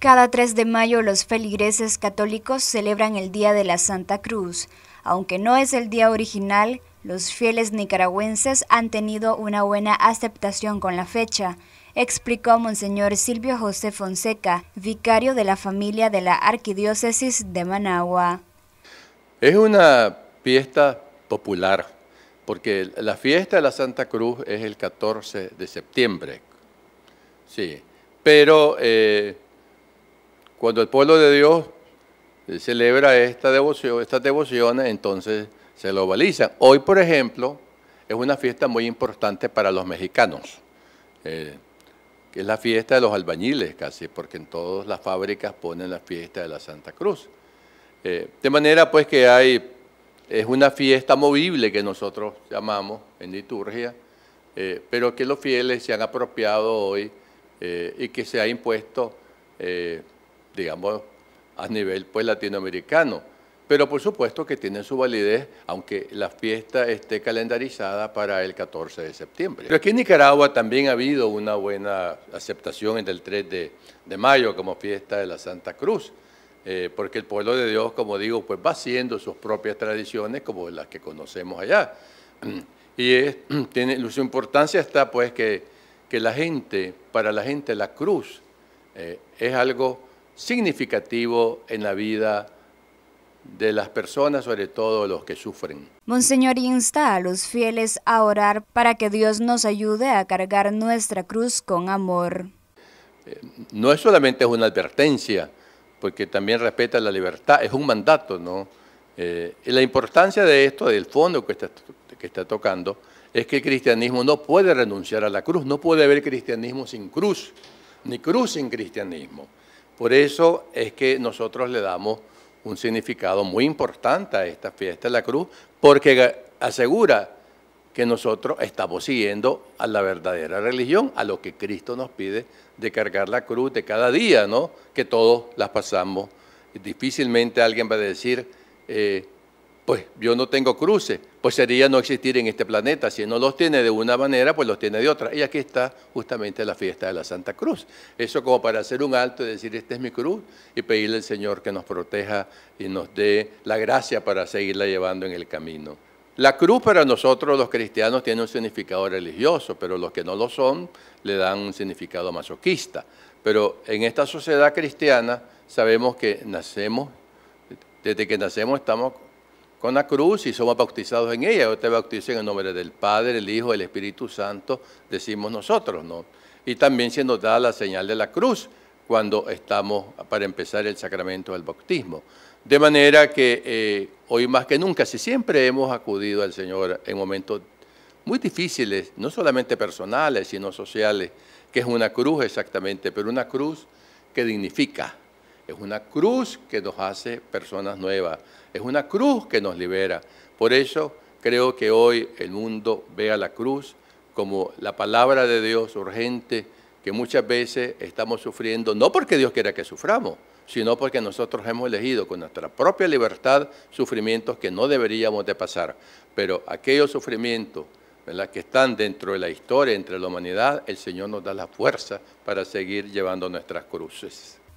Cada 3 de mayo los feligreses católicos celebran el Día de la Santa Cruz. Aunque no es el día original, los fieles nicaragüenses han tenido una buena aceptación con la fecha, explicó Monseñor Silvio José Fonseca, vicario de la familia de la Arquidiócesis de Managua. Es una fiesta popular, porque la fiesta de la Santa Cruz es el 14 de septiembre. Sí, pero... Eh, cuando el pueblo de Dios eh, celebra estas devociones, entonces se lo globaliza. Hoy, por ejemplo, es una fiesta muy importante para los mexicanos, eh, que es la fiesta de los albañiles casi, porque en todas las fábricas ponen la fiesta de la Santa Cruz. Eh, de manera pues que hay, es una fiesta movible que nosotros llamamos en liturgia, pero que los fieles se han apropiado hoy y que se ha impuesto digamos, a nivel pues latinoamericano. Pero por supuesto que tienen su validez, aunque la fiesta esté calendarizada para el 14 de septiembre. Pero aquí en Nicaragua también ha habido una buena aceptación en el 3 de, mayo como fiesta de la Santa Cruz, eh, porque el pueblo de Dios, como digo, pues va haciendo sus propias tradiciones como las que conocemos allá. Y tiene, su importancia está pues que, que la gente, para la gente la cruz eh, es algo significativo en la vida de las personas, sobre todo los que sufren. Monseñor insta a los fieles a orar para que Dios nos ayude a cargar nuestra cruz con amor. Eh, no es solamente una advertencia, porque también respeta la libertad, es un mandato, ¿no? Eh, la importancia de esto, del fondo que está tocando, es que el cristianismo no puede renunciar a la cruz, no puede haber cristianismo sin cruz, ni cruz sin cristianismo. Por eso es que nosotros le damos un significado muy importante a esta fiesta de la cruz, porque asegura que nosotros estamos siguiendo a la verdadera religión, a lo que Cristo nos pide de cargar la cruz de cada día, ¿no? Que todos las pasamos. Difícilmente alguien va a decir, eh, pues yo no tengo cruces, pues sería no existir en este planeta. Si no los tiene de una manera, pues los tiene de otra. Y aquí está justamente la fiesta de la Santa Cruz. Eso como para hacer un alto y decir, esta es mi cruz, y pedirle al Señor que nos proteja y nos dé la gracia para seguirla llevando en el camino. La cruz para nosotros los cristianos tiene un significado religioso, pero los que no lo son le dan un significado masoquista. Pero en esta sociedad cristiana sabemos que nacemos, desde que nacemos estamos con la cruz y somos bautizados en ella. o te bautizo en el nombre del Padre, el Hijo, el Espíritu Santo, decimos nosotros, ¿no? Y también se nos da la señal de la cruz cuando estamos para empezar el sacramento del bautismo. De manera que eh, hoy más que nunca, si siempre hemos acudido al Señor en momentos muy difíciles, no solamente personales, sino sociales, que es una cruz exactamente, pero una cruz que dignifica, es una cruz que nos hace personas nuevas. Es una cruz que nos libera. Por eso creo que hoy el mundo ve a la cruz como la palabra de Dios urgente que muchas veces estamos sufriendo, no porque Dios quiera que suframos, sino porque nosotros hemos elegido con nuestra propia libertad sufrimientos que no deberíamos de pasar. Pero aquellos sufrimientos que están dentro de la historia, entre la humanidad, el Señor nos da la fuerza para seguir llevando nuestras cruces.